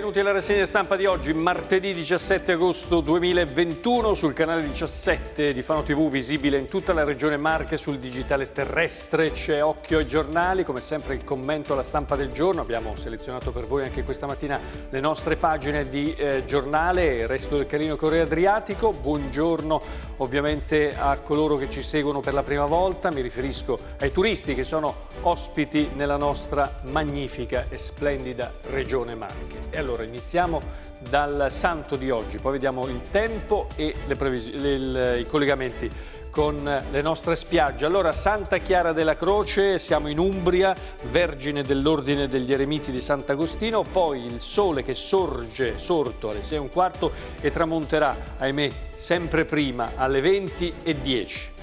benvenuti alla rassegna stampa di oggi, martedì 17 agosto 2021 sul canale 17 di Fano TV, visibile in tutta la regione Marche sul digitale terrestre, c'è Occhio ai giornali, come sempre il commento alla stampa del giorno, abbiamo selezionato per voi anche questa mattina le nostre pagine di eh, giornale, il resto del carino Correo Adriatico, buongiorno ovviamente a coloro che ci seguono per la prima volta, mi riferisco ai turisti che sono ospiti nella nostra magnifica e splendida regione Marche. Allora iniziamo dal santo di oggi, poi vediamo il tempo e le le, i collegamenti con le nostre spiagge. Allora, Santa Chiara della Croce, siamo in Umbria, vergine dell'Ordine degli Eremiti di Sant'Agostino, poi il sole che sorge sorto alle 6 e un quarto e tramonterà, ahimè, sempre prima alle 20 e 10.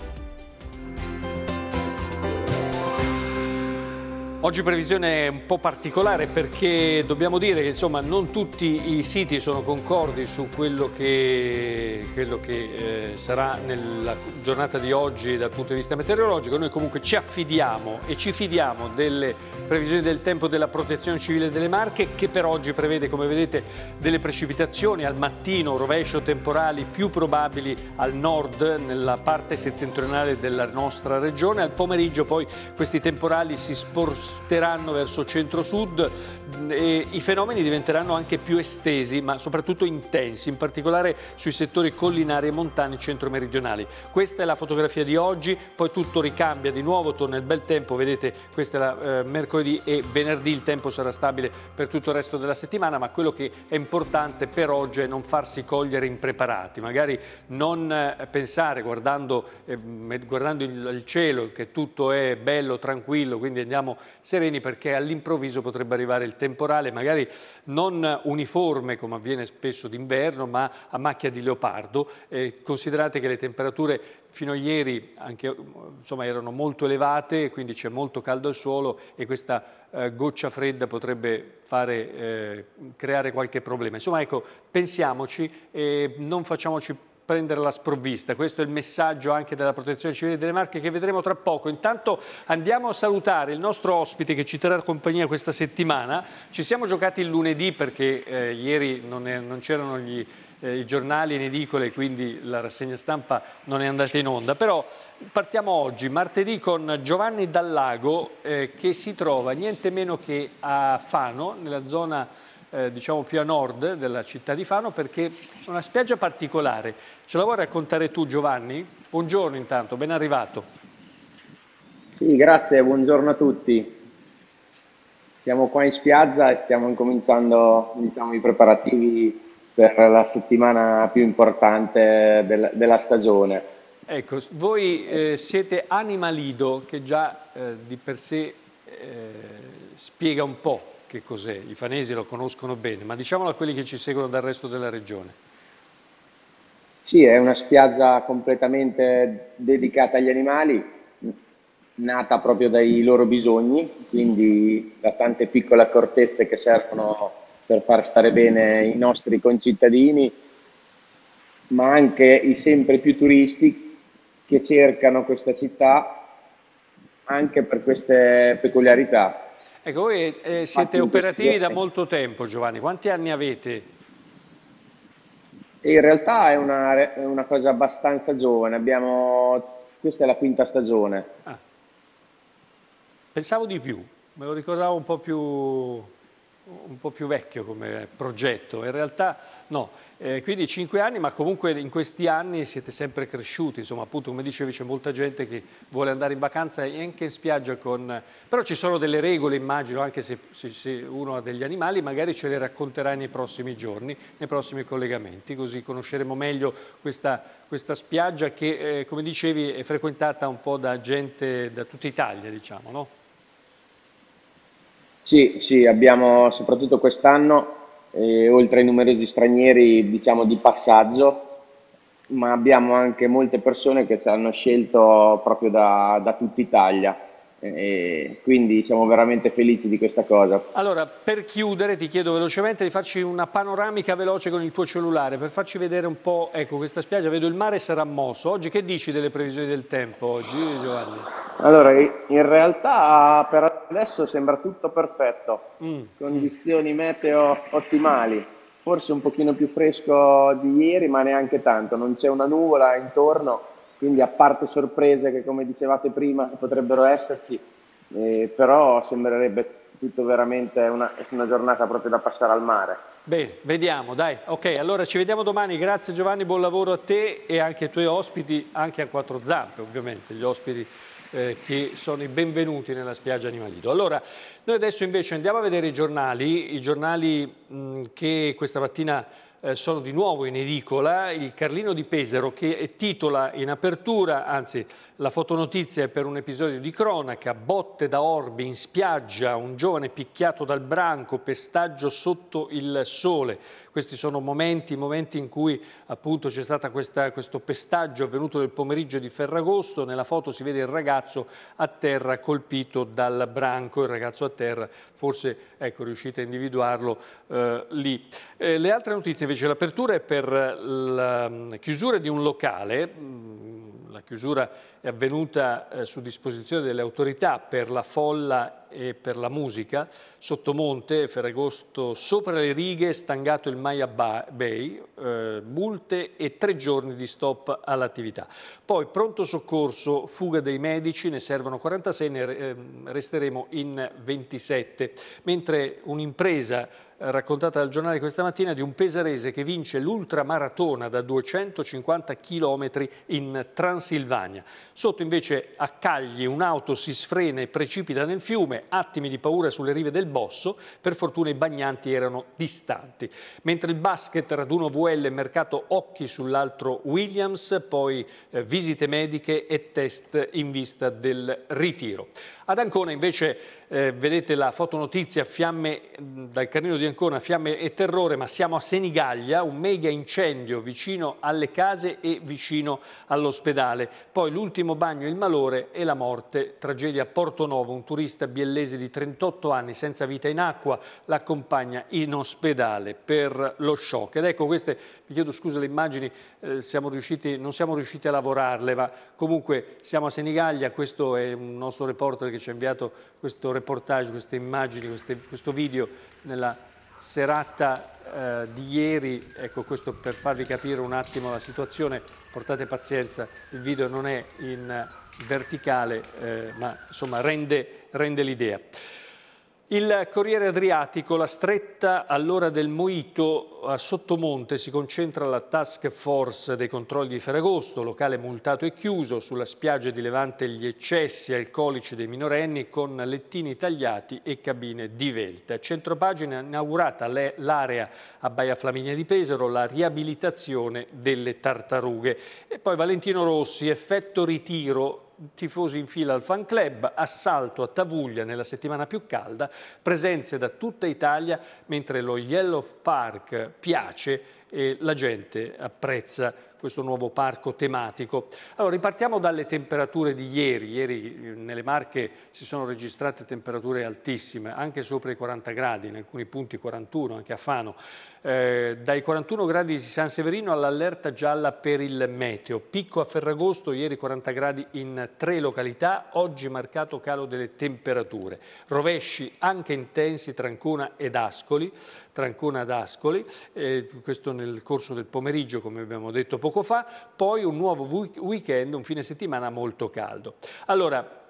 Oggi previsione un po' particolare perché dobbiamo dire che insomma, non tutti i siti sono concordi su quello che, quello che eh, sarà nella giornata di oggi dal punto di vista meteorologico. Noi comunque ci affidiamo e ci fidiamo delle previsioni del tempo della protezione civile delle Marche che per oggi prevede come vedete delle precipitazioni al mattino, rovescio temporali più probabili al nord nella parte settentrionale della nostra regione. Al pomeriggio poi questi temporali si sposteranno sposteranno verso centro-sud mm, e i fenomeni diventeranno anche più estesi ma soprattutto intensi, in particolare sui settori collinari e montani centro-meridionali. Questa è la fotografia di oggi, poi tutto ricambia di nuovo, torna il bel tempo, vedete questa è la eh, mercoledì e venerdì il tempo sarà stabile per tutto il resto della settimana ma quello che è importante per oggi è non farsi cogliere impreparati, magari non eh, pensare guardando, eh, guardando il, il cielo che tutto è bello, tranquillo, quindi andiamo sereni perché all'improvviso potrebbe arrivare il temporale, magari non uniforme come avviene spesso d'inverno, ma a macchia di leopardo. Eh, considerate che le temperature fino a ieri anche, insomma, erano molto elevate, quindi c'è molto caldo al suolo e questa eh, goccia fredda potrebbe fare, eh, creare qualche problema. Insomma, ecco, pensiamoci e non facciamoci prendere la sprovvista. Questo è il messaggio anche della Protezione Civile delle Marche che vedremo tra poco. Intanto andiamo a salutare il nostro ospite che ci terrà compagnia questa settimana. Ci siamo giocati il lunedì perché eh, ieri non, non c'erano eh, i giornali in edicole, quindi la rassegna stampa non è andata in onda. Però partiamo oggi, martedì, con Giovanni Dallago eh, che si trova niente meno che a Fano, nella zona eh, diciamo più a nord della città di Fano perché è una spiaggia particolare. Ce la vuoi raccontare tu Giovanni? Buongiorno intanto, ben arrivato. Sì, grazie, buongiorno a tutti. Siamo qua in spiaggia e stiamo incominciando diciamo, i preparativi per la settimana più importante della, della stagione. Ecco, voi eh, siete Lido, che già eh, di per sé eh, spiega un po' che cos'è, i fanesi lo conoscono bene, ma diciamolo a quelli che ci seguono dal resto della regione. Sì, è una spiaggia completamente dedicata agli animali, nata proprio dai loro bisogni, quindi da tante piccole accortezze che servono per far stare bene i nostri concittadini, ma anche i sempre più turisti che cercano questa città anche per queste peculiarità. Ecco, voi eh, siete operativi da molto tempo, Giovanni. Quanti anni avete? In realtà è una, è una cosa abbastanza giovane. Abbiamo... Questa è la quinta stagione. Ah. Pensavo di più, me lo ricordavo un po' più un po' più vecchio come progetto, in realtà no, eh, quindi cinque anni, ma comunque in questi anni siete sempre cresciuti, insomma appunto come dicevi c'è molta gente che vuole andare in vacanza e anche in spiaggia con... però ci sono delle regole immagino anche se, se, se uno ha degli animali, magari ce le racconterà nei prossimi giorni, nei prossimi collegamenti, così conosceremo meglio questa, questa spiaggia che eh, come dicevi è frequentata un po' da gente da tutta Italia diciamo, no? Sì, sì, abbiamo soprattutto quest'anno, eh, oltre ai numerosi stranieri diciamo di passaggio, ma abbiamo anche molte persone che ci hanno scelto proprio da, da tutta Italia. E quindi siamo veramente felici di questa cosa. Allora, per chiudere ti chiedo velocemente di farci una panoramica veloce con il tuo cellulare per farci vedere un po', ecco questa spiaggia, vedo il mare sarà mosso. Oggi che dici delle previsioni del tempo oggi, Giovanni? Allora, in realtà per adesso sembra tutto perfetto, mm. condizioni meteo ottimali, forse un pochino più fresco di ieri, ma neanche tanto, non c'è una nuvola intorno, quindi a parte sorprese che come dicevate prima potrebbero esserci, eh, però sembrerebbe tutto veramente è una, una giornata proprio da passare al mare. Bene, vediamo, dai. Ok, allora ci vediamo domani. Grazie Giovanni, buon lavoro a te e anche ai tuoi ospiti, anche a quattro zampe ovviamente, gli ospiti eh, che sono i benvenuti nella spiaggia Animalito. Allora, noi adesso invece andiamo a vedere i giornali, i giornali mh, che questa mattina eh, sono di nuovo in edicola il Carlino di Pesaro che titola in apertura, anzi la fotonotizia è per un episodio di cronaca, botte da orbi in spiaggia, un giovane picchiato dal branco, pestaggio sotto il sole. Questi sono momenti, momenti in cui appunto c'è stato questo pestaggio avvenuto nel pomeriggio di Ferragosto, nella foto si vede il ragazzo a terra colpito dal branco, il ragazzo a terra forse ecco, riuscite a individuarlo eh, lì. Eh, le altre notizie invece l'apertura è per la mm, chiusura di un locale, mm, la chiusura è avvenuta eh, su disposizione delle autorità per la folla e per la musica, Sottomonte, Ferragosto, sopra le righe, stangato il Maya Bay, eh, multe e tre giorni di stop all'attività. Poi pronto soccorso, fuga dei medici, ne servono 46, ne eh, resteremo in 27, mentre un'impresa raccontata dal giornale questa mattina di un pesarese che vince l'ultramaratona da 250 km in Transilvania. Sotto invece a Cagli un'auto si sfrena e precipita nel fiume, attimi di paura sulle rive del Bosso, per fortuna i bagnanti erano distanti. Mentre il basket, raduno VL, mercato occhi sull'altro Williams, poi eh, visite mediche e test in vista del ritiro. Ad Ancona invece eh, vedete la fotonotizia fiamme, dal Carnero di Ancona, fiamme e terrore, ma siamo a Senigaglia, un mega incendio vicino alle case e vicino all'ospedale. Poi l'ultimo bagno, il malore e la morte, tragedia a Porto Novo, un turista biellese di 38 anni senza vita in acqua, l'accompagna in ospedale per lo shock. Ed ecco queste, vi chiedo scusa le immagini, eh, siamo riusciti, non siamo riusciti a lavorarle, ma comunque siamo a Senigaglia, questo è un nostro reporter che ci ha inviato questo reportage, queste immagini, queste, questo video nella serata eh, di ieri, ecco questo per farvi capire un attimo la situazione, portate pazienza, il video non è in eh, verticale eh, ma insomma rende, rende l'idea. Il Corriere Adriatico, la stretta all'ora del Moito a Sottomonte si concentra la task force dei controlli di Ferragosto, locale multato e chiuso, sulla spiaggia di Levante gli eccessi alcolici dei minorenni con lettini tagliati e cabine divelte. A centropagina inaugurata l'area a Baia Flaminia di Pesaro, la riabilitazione delle tartarughe. E poi Valentino Rossi, effetto ritiro tifosi in fila al fan club, assalto a Tavuglia nella settimana più calda, presenze da tutta Italia, mentre lo Yellow Park piace e la gente apprezza questo nuovo parco tematico. Allora, ripartiamo dalle temperature di ieri. Ieri eh, nelle Marche si sono registrate temperature altissime, anche sopra i 40 gradi, in alcuni punti 41, anche a Fano. Eh, dai 41 gradi di San Severino all'allerta gialla per il meteo. Picco a Ferragosto, ieri 40 gradi in tre località, oggi marcato calo delle temperature. Rovesci anche intensi tra Ancona ed Ascoli, Trancona ad Ascoli, eh, questo nel nel corso del pomeriggio, come abbiamo detto poco fa, poi un nuovo weekend, un fine settimana molto caldo. Allora,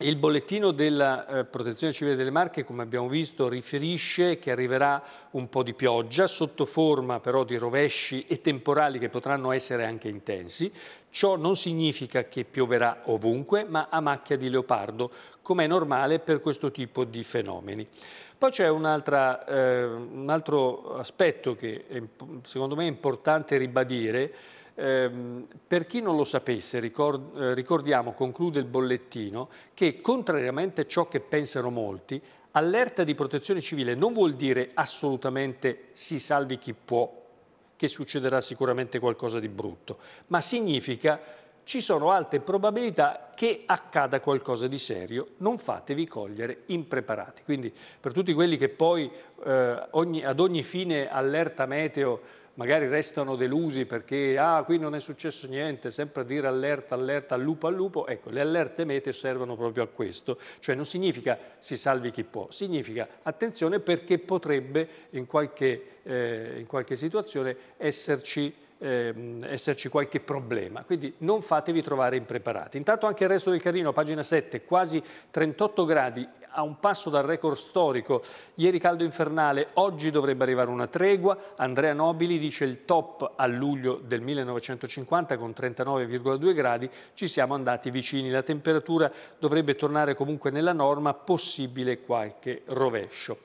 il bollettino della eh, Protezione Civile delle Marche, come abbiamo visto, riferisce che arriverà un po' di pioggia, sotto forma però di rovesci e temporali che potranno essere anche intensi. Ciò non significa che pioverà ovunque, ma a macchia di leopardo, come è normale per questo tipo di fenomeni. Poi c'è un, eh, un altro aspetto che è, secondo me è importante ribadire. Eh, per chi non lo sapesse, ricord eh, ricordiamo, conclude il bollettino, che contrariamente a ciò che pensano molti, allerta di protezione civile non vuol dire assolutamente si salvi chi può, che succederà sicuramente qualcosa di brutto, ma significa ci sono alte probabilità che accada qualcosa di serio, non fatevi cogliere impreparati. Quindi per tutti quelli che poi eh, ogni, ad ogni fine allerta meteo magari restano delusi perché ah, qui non è successo niente, sempre a dire allerta, allerta, al lupo al lupo, ecco le allerte meteo servono proprio a questo, cioè non significa si salvi chi può, significa attenzione perché potrebbe in qualche, eh, in qualche situazione esserci ehm, esserci qualche problema, quindi non fatevi trovare impreparati. Intanto anche il resto del Carino, pagina 7, quasi 38 gradi, a un passo dal record storico. Ieri caldo infernale, oggi dovrebbe arrivare una tregua. Andrea Nobili dice il top a luglio del 1950 con 39,2 gradi, ci siamo andati vicini. La temperatura dovrebbe tornare comunque nella norma, possibile qualche rovescio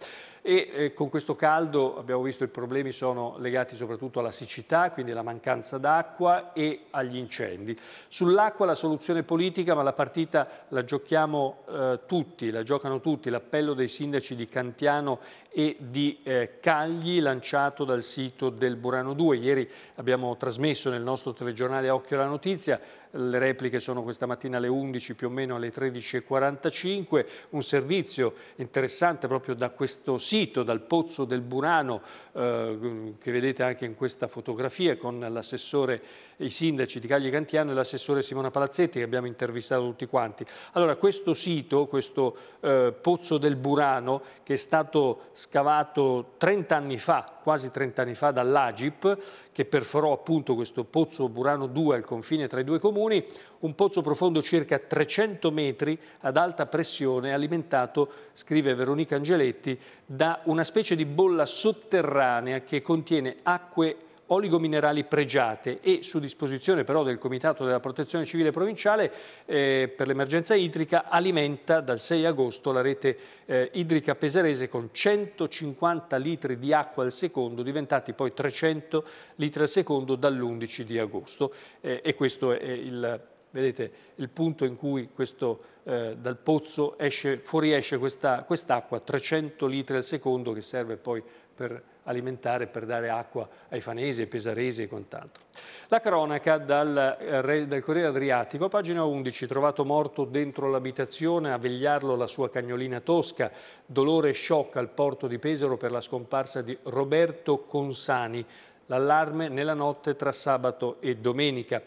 e eh, con questo caldo abbiamo visto i problemi sono legati soprattutto alla siccità, quindi alla mancanza d'acqua e agli incendi. Sull'acqua la soluzione politica, ma la partita la giochiamo eh, tutti, la giocano tutti, l'appello dei sindaci di Cantiano e di eh, Cagli lanciato dal sito del Burano 2. Ieri abbiamo trasmesso nel nostro telegiornale Occhio alla Notizia, le repliche sono questa mattina alle 11 più o meno alle 13.45, un servizio interessante proprio da questo sito, dal Pozzo del Burano, eh, che vedete anche in questa fotografia con l'assessore, i sindaci di Cagli Cantiano e l'assessore Simona Palazzetti che abbiamo intervistato tutti quanti. Allora questo sito, questo eh, Pozzo del Burano che è stato scavato 30 anni fa, quasi 30 anni fa dall'Agip, che perforò appunto questo pozzo Burano 2 al confine tra i due comuni, un pozzo profondo circa 300 metri ad alta pressione alimentato, scrive Veronica Angeletti, da una specie di bolla sotterranea che contiene acque oligominerali pregiate e su disposizione però del Comitato della Protezione Civile Provinciale eh, per l'emergenza idrica alimenta dal 6 agosto la rete eh, idrica pesarese con 150 litri di acqua al secondo diventati poi 300 litri al secondo dall'11 di agosto eh, e questo è il vedete il punto in cui questo, eh, dal pozzo esce, fuoriesce quest'acqua, quest 300 litri al secondo che serve poi per alimentare per dare acqua ai fanesi, ai pesaresi e quant'altro. La cronaca dal, eh, dal Corriere Adriatico, pagina 11, trovato morto dentro l'abitazione, a vegliarlo la sua cagnolina tosca, dolore e shock al porto di Pesaro per la scomparsa di Roberto Consani, l'allarme nella notte tra sabato e domenica.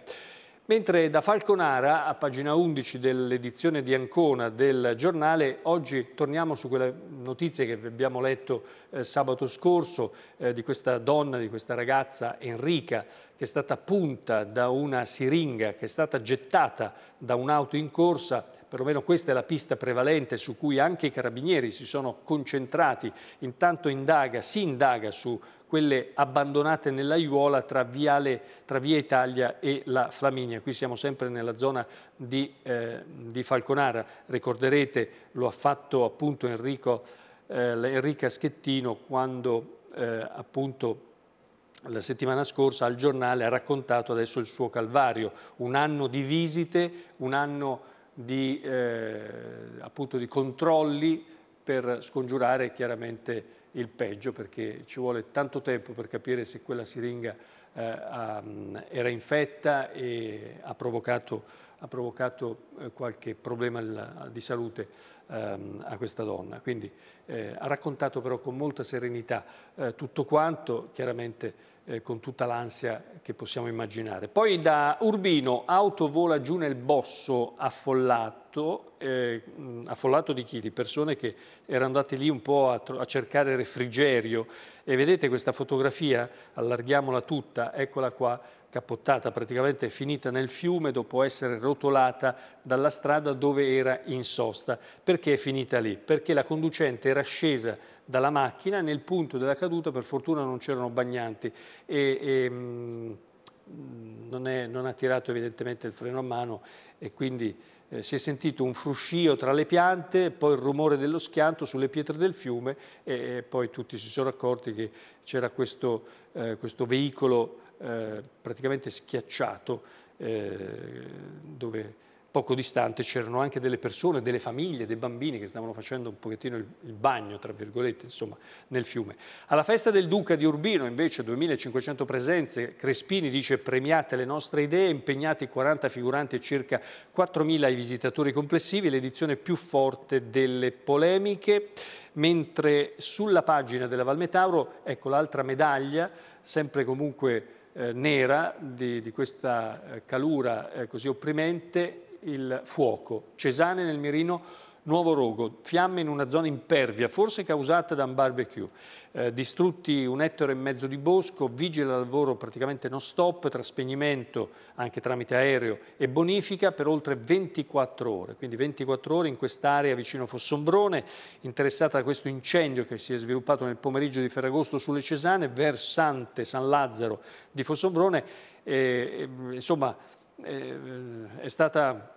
Mentre da Falconara, a pagina 11 dell'edizione di Ancona del giornale, oggi torniamo su quelle notizie che abbiamo letto eh, sabato scorso eh, di questa donna, di questa ragazza Enrica, che è stata punta da una siringa, che è stata gettata da un'auto in corsa, perlomeno questa è la pista prevalente su cui anche i carabinieri si sono concentrati, intanto indaga, si indaga su quelle abbandonate nell'Aiuola tra, Viale, tra Via Italia e la Flaminia. Qui siamo sempre nella zona di, eh, di Falconara, ricorderete lo ha fatto appunto Enrico, eh, Enrica Schettino quando eh, appunto la settimana scorsa al giornale ha raccontato adesso il suo calvario, un anno di visite, un anno di, eh, appunto di controlli per scongiurare chiaramente il peggio perché ci vuole tanto tempo per capire se quella siringa eh, era infetta e ha provocato, ha provocato, eh, qualche problema di salute ehm, a questa donna. Quindi eh, ha raccontato però con molta serenità eh, tutto quanto, chiaramente eh, con tutta l'ansia che possiamo immaginare. Poi da Urbino auto vola giù nel bosso affollato, eh, affollato di chi? Di persone che erano andate lì un po' a, a cercare refrigerio e vedete questa fotografia, allarghiamola tutta, eccola qua, capottata, praticamente finita nel fiume dopo essere rotolata dalla strada dove era in sosta. Perché è finita lì? Perché la conducente era scesa dalla macchina nel punto della caduta, per fortuna non c'erano bagnanti e, e ehm, mh, non, è, non ha tirato evidentemente il freno a mano e quindi eh, si è sentito un fruscio tra le piante, poi il rumore dello schianto sulle pietre del fiume e, e poi tutti si sono accorti che c'era questo, eh, questo, veicolo eh, praticamente schiacciato eh, dove poco distante c'erano anche delle persone, delle famiglie, dei bambini che stavano facendo un pochettino il, il bagno, tra virgolette, insomma, nel fiume. Alla festa del Duca di Urbino, invece, 2500 presenze, Crespini dice premiate le nostre idee, impegnati 40 figuranti e circa 4000 i visitatori complessivi, l'edizione più forte delle polemiche, mentre sulla pagina della Valmetauro, ecco l'altra medaglia, sempre comunque eh, nera di, di questa eh, calura eh, così opprimente, il fuoco. Cesane nel mirino Nuovo Rogo, fiamme in una zona impervia, forse causata da un barbecue, eh, distrutti un ettaro e mezzo di bosco, vigile al lavoro praticamente non stop, tra spegnimento anche tramite aereo e bonifica per oltre 24 ore, quindi 24 ore in quest'area vicino Fossombrone, interessata da questo incendio che si è sviluppato nel pomeriggio di Ferragosto sulle Cesane, versante San Lazzaro di Fossombrone, eh, eh, insomma eh, eh, è stata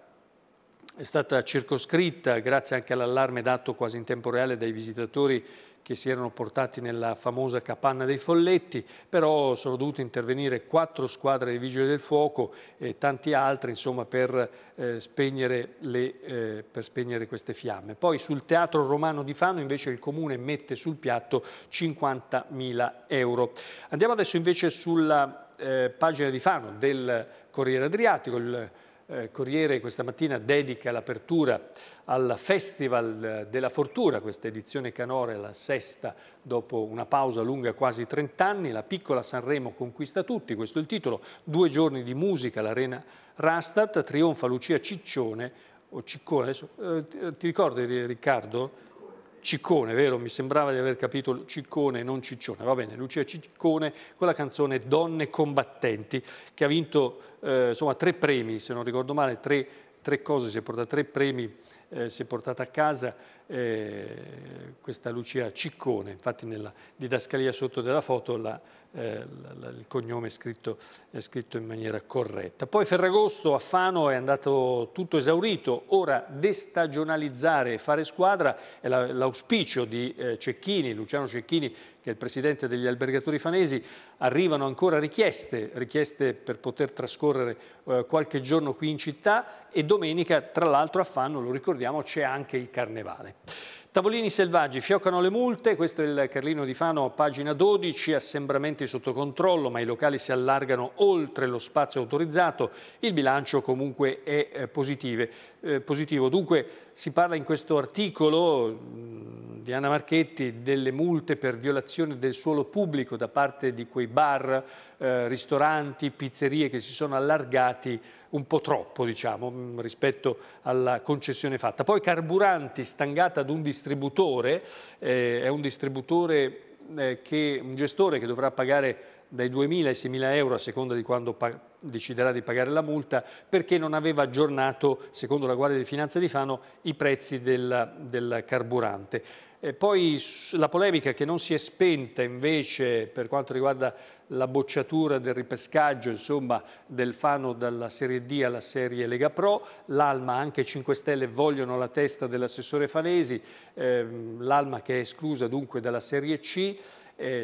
è stata circoscritta grazie anche all'allarme dato quasi in tempo reale dai visitatori che si erano portati nella famosa capanna dei folletti, però sono dovute intervenire quattro squadre dei vigili del fuoco e tanti altri insomma, per, eh, spegnere le, eh, per spegnere queste fiamme. Poi sul Teatro Romano di Fano invece il Comune mette sul piatto 50.000 euro. Andiamo adesso invece sulla eh, pagina di Fano del Corriere Adriatico, il eh, Corriere questa mattina dedica l'apertura al Festival eh, della Fortuna, questa edizione canore, la sesta dopo una pausa lunga quasi 30 anni, la piccola Sanremo conquista tutti, questo è il titolo, due giorni di musica all'Arena Rastat, trionfa Lucia Ciccione, o Ciccone, adesso, eh, ti ricordi Riccardo? Ciccone, vero? Mi sembrava di aver capito Ciccone, non Ciccione. Va bene, Lucia Ciccone con la canzone Donne combattenti, che ha vinto eh, insomma, tre premi, se non ricordo male, tre, tre cose, si è portato tre premi eh, si è portata a casa eh, questa Lucia Ciccone, infatti nella didascalia sotto della foto la, eh, la, il cognome è scritto, è scritto, in maniera corretta. Poi Ferragosto a Fano è andato tutto esaurito, ora destagionalizzare e fare squadra è l'auspicio la, di eh, Cecchini, Luciano Cecchini che è il presidente degli albergatori fanesi, arrivano ancora richieste, richieste per poter trascorrere eh, qualche giorno qui in città e domenica tra l'altro a Fano, lo ricordiamo, ricordiamo c'è anche il carnevale. Tavolini selvaggi, fioccano le multe, questo è il Carlino di Fano, pagina 12, assembramenti sotto controllo, ma i locali si allargano oltre lo spazio autorizzato, il bilancio comunque è eh, positive, eh, positivo. Dunque si parla in questo articolo, di Anna Marchetti, delle multe per violazione del suolo pubblico da parte di quei bar eh, ristoranti, pizzerie che si sono allargati un po' troppo diciamo, mm, rispetto alla concessione fatta. Poi carburanti stangata ad un distributore, eh, è un distributore eh, che un gestore che dovrà pagare dai 2.000 ai 6.000 euro a seconda di quando deciderà di pagare la multa perché non aveva aggiornato, secondo la Guardia di Finanza di Fano, i prezzi del, del carburante. E poi la polemica che non si è spenta invece per quanto riguarda la bocciatura del ripescaggio insomma, del Fano dalla Serie D alla Serie Lega Pro, l'Alma anche 5 Stelle vogliono la testa dell'assessore Fanesi, ehm, l'Alma che è esclusa dunque dalla Serie C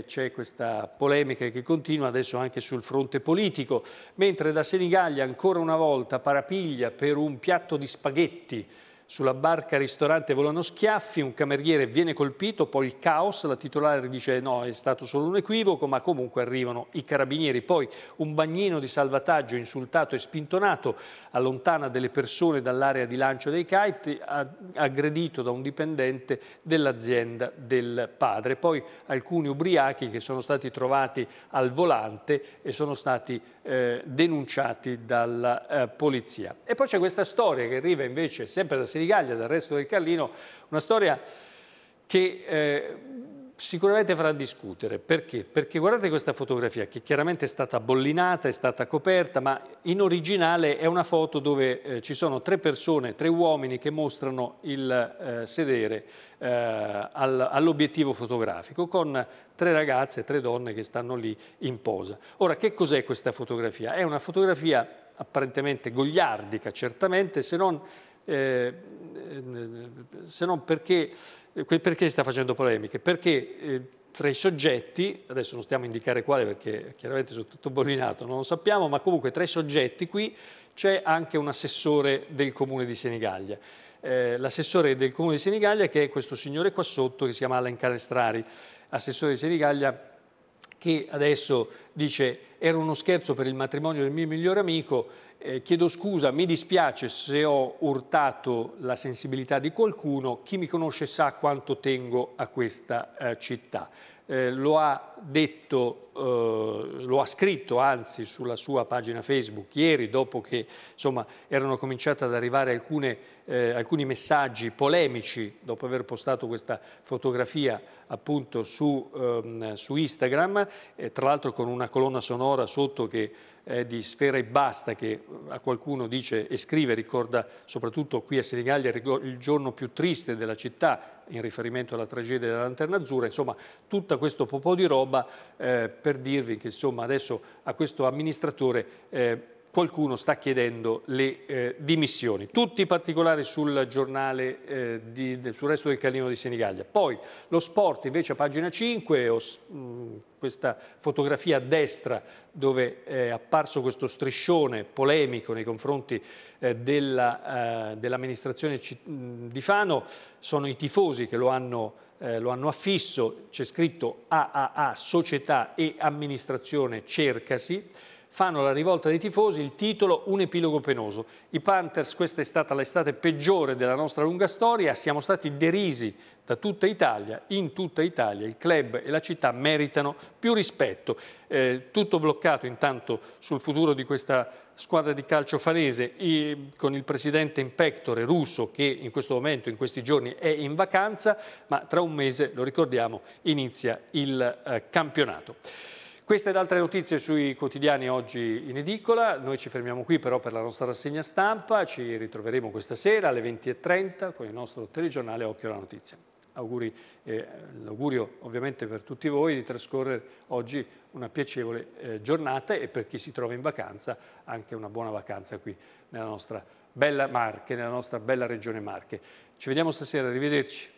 c'è questa polemica che continua adesso anche sul fronte politico, mentre da Senigallia ancora una volta parapiglia per un piatto di spaghetti sulla barca ristorante volano schiaffi, un cameriere viene colpito, poi il caos, la titolare dice no è stato solo un equivoco, ma comunque arrivano i carabinieri. Poi un bagnino di salvataggio insultato e spintonato allontana delle persone dall'area di lancio dei kite, aggredito da un dipendente dell'azienda del padre. Poi alcuni ubriachi che sono stati trovati al volante e sono stati eh, denunciati dalla eh, polizia. E poi c'è questa storia che arriva invece sempre da Senigallia, dal resto del Carlino, una storia che eh, sicuramente farà discutere. Perché? Perché guardate questa fotografia che chiaramente è stata bollinata, è stata coperta, ma in originale è una foto dove eh, ci sono tre persone, tre uomini che mostrano il eh, sedere eh, al, all'obiettivo fotografico con tre ragazze, tre donne che stanno lì in posa. Ora, che cos'è questa fotografia? È una fotografia apparentemente gogliardica, certamente, se non eh, eh, se non perché, eh, perché sta facendo polemiche? Perché tra i soggetti, adesso non stiamo a indicare quale perché chiaramente sono tutto bollinato, non lo sappiamo, ma comunque tra i soggetti qui c'è anche un assessore del comune di Senigallia. l'assessore del comune di Senigallia che è questo signore qua sotto che si chiama Alan Canestrari, assessore di Senigallia che adesso dice era uno scherzo per il matrimonio del mio migliore amico eh, chiedo scusa, mi dispiace se ho urtato la sensibilità di qualcuno, chi mi conosce sa quanto tengo a questa eh, città. Eh, lo ha detto, eh, lo ha scritto anzi sulla sua pagina Facebook ieri dopo che insomma, erano cominciati ad arrivare alcune, eh, alcuni messaggi polemici dopo aver postato questa fotografia appunto su, ehm, su Instagram, eh, tra l'altro con una colonna sonora sotto che eh, di Sfera e Basta, che eh, a qualcuno dice e scrive, ricorda soprattutto qui a Senigallia il giorno più triste della città, in riferimento alla tragedia della Lanterna Azzurra, insomma tutto questo po' di roba eh, per dirvi che insomma adesso a questo amministratore eh, qualcuno sta chiedendo le eh, dimissioni. Tutti i particolari sul giornale, eh, di, del, sul resto del Carlino di Senigallia. Poi lo sport invece a pagina 5, ho, mh, questa fotografia a destra dove è apparso questo striscione polemico nei confronti eh, eh dell'amministrazione dell di Fano, sono i tifosi che lo hanno eh, lo hanno affisso, c'è scritto AAA, società e amministrazione cercasi, fanno la rivolta dei tifosi, il titolo un epilogo penoso. I Panthers, questa è stata l'estate peggiore della nostra lunga storia, siamo stati derisi da tutta Italia, in tutta Italia il club e la città meritano più rispetto. Eh, tutto bloccato intanto sul futuro di questa squadra di calcio falese i, con il presidente in pectore russo che in questo momento, in questi giorni è in vacanza, ma tra un mese, lo ricordiamo, inizia il eh, campionato. Queste ed altre notizie sui quotidiani oggi in edicola, noi ci fermiamo qui però per la nostra rassegna stampa, ci ritroveremo questa sera alle 20.30 con il nostro telegiornale Occhio alla Notizia. Auguri, eh, l'augurio ovviamente per tutti voi di trascorrere oggi una piacevole eh, giornata e per chi si trova in vacanza anche una buona vacanza qui nella nostra bella Marche, nella nostra bella regione Marche. Ci vediamo stasera, arrivederci.